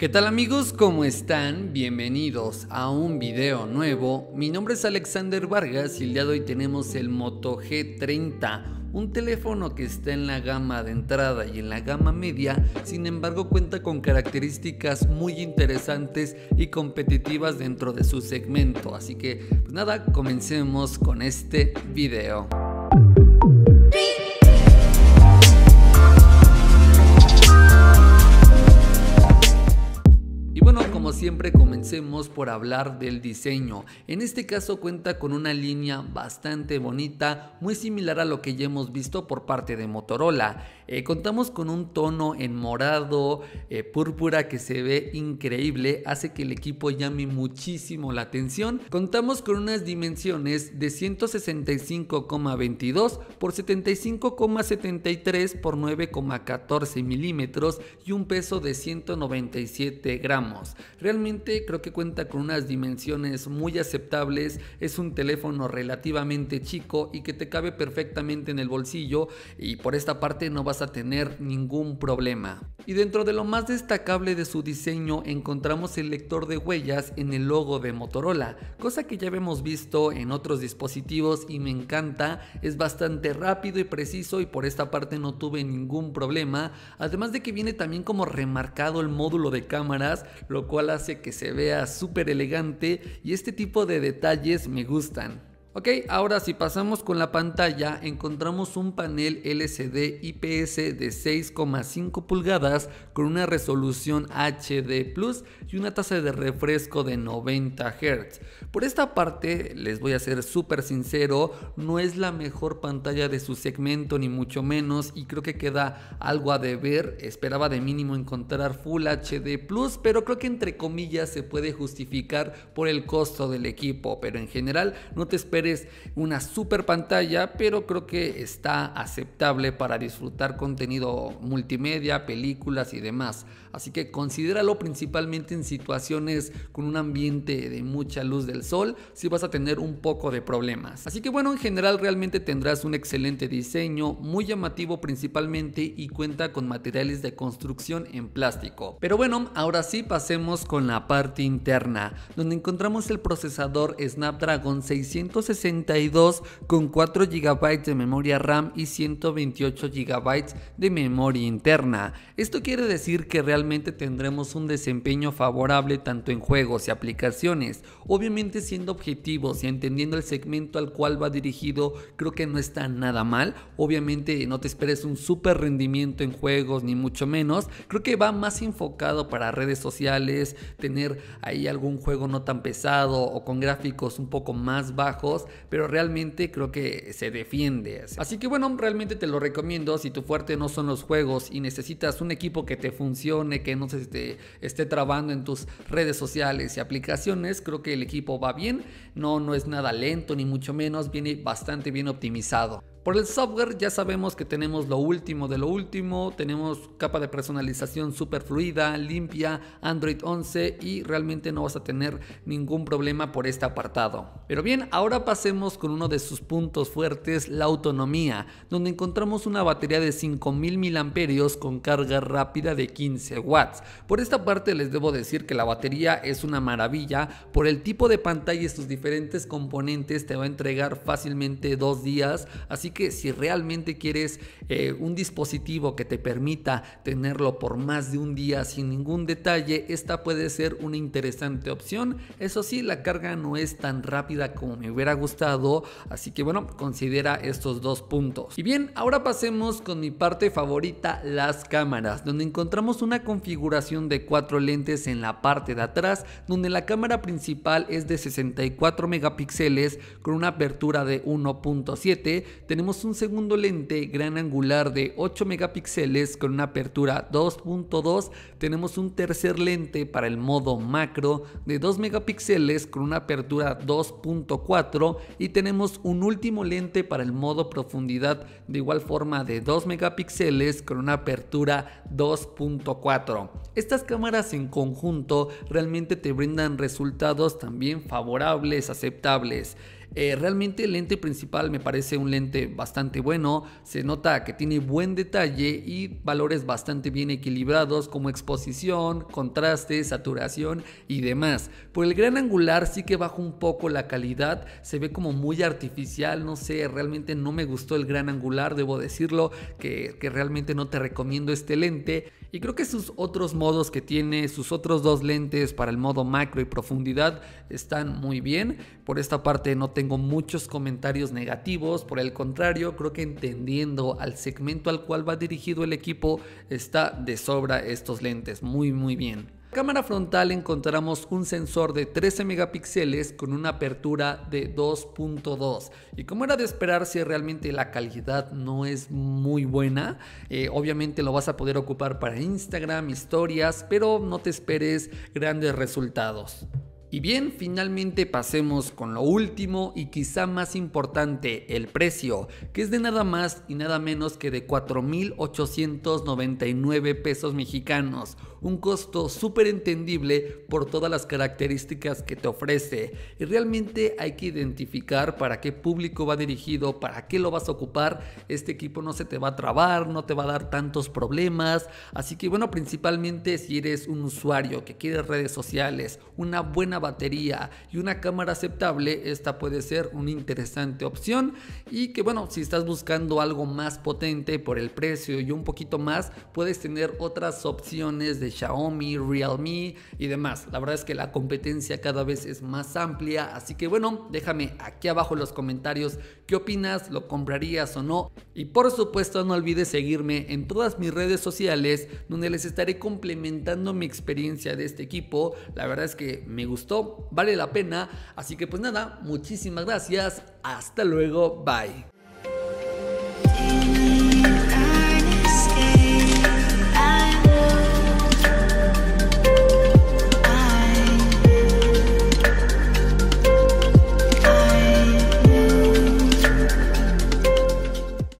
¿Qué tal amigos? ¿Cómo están? Bienvenidos a un video nuevo. Mi nombre es Alexander Vargas y el día de hoy tenemos el Moto G30, un teléfono que está en la gama de entrada y en la gama media, sin embargo cuenta con características muy interesantes y competitivas dentro de su segmento. Así que pues nada, comencemos con este video. comencemos por hablar del diseño. En este caso cuenta con una línea bastante bonita, muy similar a lo que ya hemos visto por parte de Motorola. Eh, contamos con un tono en morado, eh, púrpura que se ve increíble, hace que el equipo llame muchísimo la atención. Contamos con unas dimensiones de 165,22 por 75,73 por 9,14 milímetros y un peso de 197 gramos creo que cuenta con unas dimensiones muy aceptables, es un teléfono relativamente chico y que te cabe perfectamente en el bolsillo y por esta parte no vas a tener ningún problema. Y dentro de lo más destacable de su diseño encontramos el lector de huellas en el logo de Motorola, cosa que ya hemos visto en otros dispositivos y me encanta, es bastante rápido y preciso y por esta parte no tuve ningún problema, además de que viene también como remarcado el módulo de cámaras, lo cual hace que se vea súper elegante y este tipo de detalles me gustan. Ok, ahora si pasamos con la pantalla, encontramos un panel LCD IPS de 6,5 pulgadas con una resolución HD Plus y una tasa de refresco de 90 Hz. Por esta parte, les voy a ser súper sincero, no es la mejor pantalla de su segmento ni mucho menos y creo que queda algo a deber. Esperaba de mínimo encontrar Full HD Plus, pero creo que entre comillas se puede justificar por el costo del equipo, pero en general no te espero es una super pantalla, pero creo que está aceptable para disfrutar contenido multimedia, películas y demás. Así que considéralo principalmente en situaciones con un ambiente de mucha luz del sol, si vas a tener un poco de problemas. Así que bueno, en general realmente tendrás un excelente diseño, muy llamativo principalmente y cuenta con materiales de construcción en plástico. Pero bueno, ahora sí pasemos con la parte interna, donde encontramos el procesador Snapdragon 662 con 4 GB de memoria RAM y 128 GB de memoria interna. Esto quiere decir que realmente tendremos un desempeño favorable tanto en juegos y aplicaciones. Obviamente siendo objetivos y entendiendo el segmento al cual va dirigido, creo que no está nada mal. Obviamente no te esperes un súper rendimiento en juegos ni mucho menos. Creo que va más enfocado para redes sociales, tener ahí algún juego no tan pesado o con gráficos un poco más bajos, pero realmente creo que se defiende. Así que bueno, realmente te lo recomiendo si tu fuerte no son los juegos y necesitas un equipo que te funcione que no se te esté trabando en tus redes sociales y aplicaciones. Creo que el equipo va bien, no, no es nada lento ni mucho menos, viene bastante bien optimizado. Por el software ya sabemos que tenemos lo último de lo último, tenemos capa de personalización super fluida, limpia, Android 11 y realmente no vas a tener ningún problema por este apartado. Pero bien, ahora pasemos con uno de sus puntos fuertes, la autonomía, donde encontramos una batería de 5000 mAh con carga rápida de 15 watts. Por esta parte les debo decir que la batería es una maravilla, por el tipo de pantalla y sus diferentes componentes te va a entregar fácilmente dos días, así que si realmente quieres eh, un dispositivo que te permita tenerlo por más de un día sin ningún detalle, esta puede ser una interesante opción. Eso sí, la carga no es tan rápida como me hubiera gustado, así que bueno, considera estos dos puntos. Y bien, ahora pasemos con mi parte favorita, las cámaras, donde encontramos una configuración de cuatro lentes en la parte de atrás, donde la cámara principal es de 64 megapíxeles con una apertura de 1.7 tenemos un segundo lente gran angular de 8 megapíxeles con una apertura 2.2, tenemos un tercer lente para el modo macro de 2 megapíxeles con una apertura 2.4 y tenemos un último lente para el modo profundidad de igual forma de 2 megapíxeles con una apertura 2.4. Estas cámaras en conjunto realmente te brindan resultados también favorables, aceptables. Eh, realmente el lente principal me parece un lente bastante bueno, se nota que tiene buen detalle y valores bastante bien equilibrados como exposición, contraste, saturación y demás. Por el gran angular sí que baja un poco la calidad, se ve como muy artificial, no sé, realmente no me gustó el gran angular, debo decirlo, que, que realmente no te recomiendo este lente. Y creo que sus otros modos que tiene, sus otros dos lentes para el modo macro y profundidad están muy bien. Por esta parte no te tengo muchos comentarios negativos, por el contrario, creo que entendiendo al segmento al cual va dirigido el equipo, está de sobra estos lentes, muy muy bien cámara frontal encontramos un sensor de 13 megapíxeles con una apertura de 2.2 y como era de esperar si realmente la calidad no es muy buena eh, obviamente lo vas a poder ocupar para Instagram historias pero no te esperes grandes resultados y bien, finalmente pasemos con lo último y quizá más importante, el precio, que es de nada más y nada menos que de 4.899 pesos mexicanos un costo súper entendible por todas las características que te ofrece. Y realmente hay que identificar para qué público va dirigido, para qué lo vas a ocupar. Este equipo no se te va a trabar, no te va a dar tantos problemas. Así que bueno, principalmente si eres un usuario que quiere redes sociales, una buena batería y una cámara aceptable, esta puede ser una interesante opción. Y que bueno, si estás buscando algo más potente por el precio y un poquito más, puedes tener otras opciones de Xiaomi, Realme y demás. La verdad es que la competencia cada vez es más amplia, así que bueno, déjame aquí abajo en los comentarios qué opinas, lo comprarías o no. Y por supuesto no olvides seguirme en todas mis redes sociales donde les estaré complementando mi experiencia de este equipo. La verdad es que me gustó, vale la pena, así que pues nada, muchísimas gracias, hasta luego, bye.